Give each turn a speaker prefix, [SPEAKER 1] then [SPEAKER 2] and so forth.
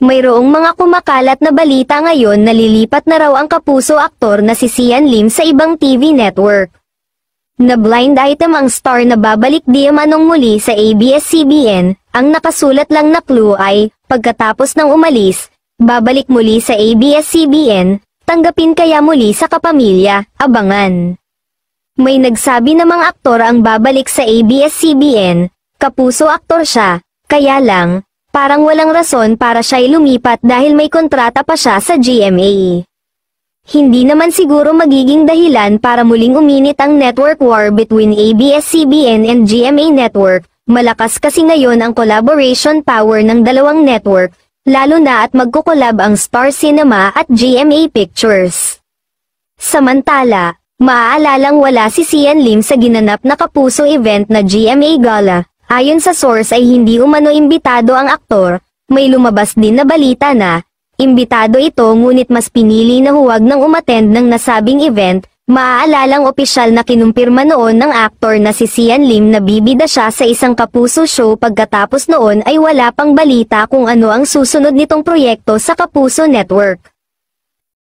[SPEAKER 1] Mayroong mga kumakalat na balita ngayon na lilipat na raw ang kapuso aktor na si Sian Lim sa ibang TV network. Na blind item ang star na babalik di manong muli sa ABS-CBN, ang nakasulat lang na clue ay, pagkatapos ng umalis, babalik muli sa ABS-CBN, tanggapin kaya muli sa kapamilya, abangan. May nagsabi na mga aktor ang babalik sa ABS-CBN, kapuso aktor siya, kaya lang, Parang walang rason para siya'y lumipat dahil may kontrata pa siya sa GMA. Hindi naman siguro magiging dahilan para muling uminit ang network war between ABS-CBN and GMA Network, malakas kasi ngayon ang collaboration power ng dalawang network, lalo na at magkukolab ang Star Cinema at GMA Pictures. Samantala, maaalalang wala si Sian Lim sa ginanap na Kapuso event na GMA Gala, Ayon sa source ay hindi umano imbitado ang aktor, may lumabas din na balita na, imbitado ito ngunit mas pinili na huwag nang umatend ng nasabing event, maaalalang opisyal na kinumpirma noon ng aktor na si Sian Lim na bibida siya sa isang kapuso show pagkatapos noon ay wala pang balita kung ano ang susunod nitong proyekto sa Kapuso Network.